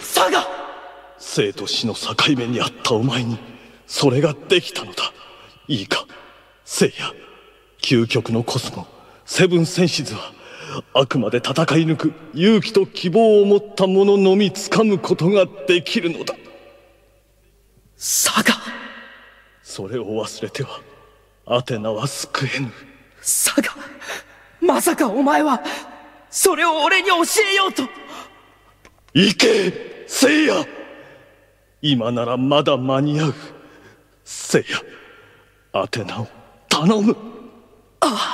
佐賀生と死の境目にあったお前にそれができたのだいいか聖夜究極のコスモセブンセンシズはあくまで戦い抜く勇気と希望を持った者のみ掴むことができるのだ佐賀それを忘れてはアテナは救えぬ佐賀まさかお前はそれを俺に教えようと行けせいや今ならまだ間に合うせいやアテナを頼むああ